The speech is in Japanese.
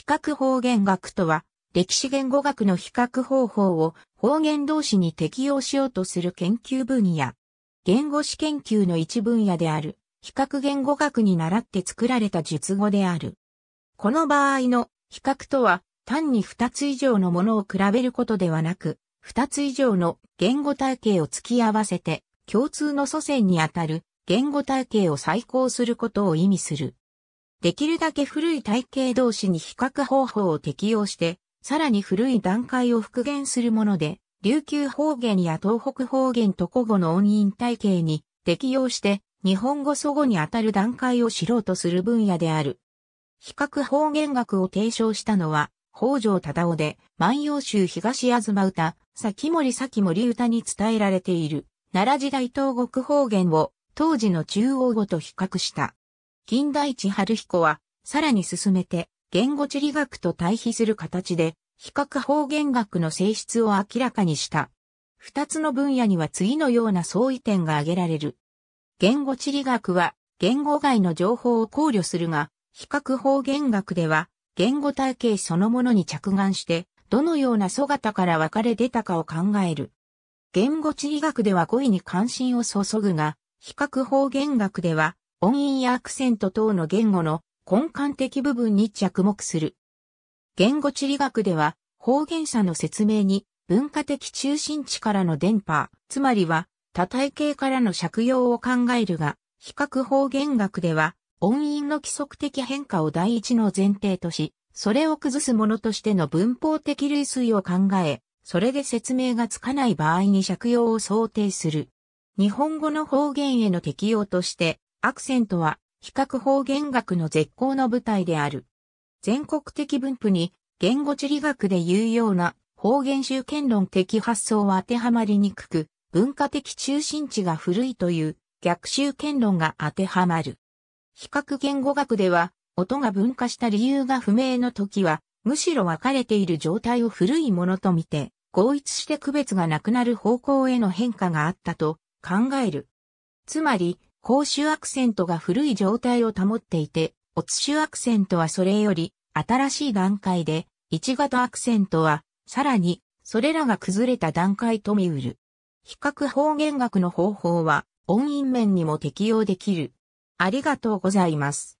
比較方言学とは、歴史言語学の比較方法を方言同士に適用しようとする研究分野。言語史研究の一分野である、比較言語学に倣って作られた術語である。この場合の比較とは、単に二つ以上のものを比べることではなく、二つ以上の言語体系を突き合わせて、共通の祖先にあたる言語体系を再考することを意味する。できるだけ古い体系同士に比較方法を適用して、さらに古い段階を復元するもので、琉球方言や東北方言と古語の音韻体系に適用して、日本語祖語にあたる段階を知ろうとする分野である。比較方言学を提唱したのは、北条忠夫で、万葉集東東歌、先森先森歌に伝えられている、奈良時代東国方言を当時の中央語と比較した。金大地春彦は、さらに進めて、言語地理学と対比する形で、比較方言学の性質を明らかにした。二つの分野には次のような相違点が挙げられる。言語地理学は、言語外の情報を考慮するが、比較方言学では、言語体系そのものに着眼して、どのような姿から分かれ出たかを考える。言語地理学では語彙に関心を注ぐが、比較方言学では、音韻やアクセント等の言語の根幹的部分に着目する。言語地理学では、方言者の説明に文化的中心地からの伝播、つまりは多体系からの借用を考えるが、比較方言学では、音韻の規則的変化を第一の前提とし、それを崩すものとしての文法的類推を考え、それで説明がつかない場合に借用を想定する。日本語の方言への適用として、アクセントは、比較方言学の絶好の舞台である。全国的分布に、言語地理学で有用な方言集権論的発想は当てはまりにくく、文化的中心地が古いという逆集権論が当てはまる。比較言語学では、音が分化した理由が不明の時は、むしろ分かれている状態を古いものと見て、合一して区別がなくなる方向への変化があったと考える。つまり、公衆アクセントが古い状態を保っていて、オツ州アクセントはそれより新しい段階で、一型アクセントは、さらに、それらが崩れた段階と見うる。比較方言学の方法は、音韻面にも適用できる。ありがとうございます。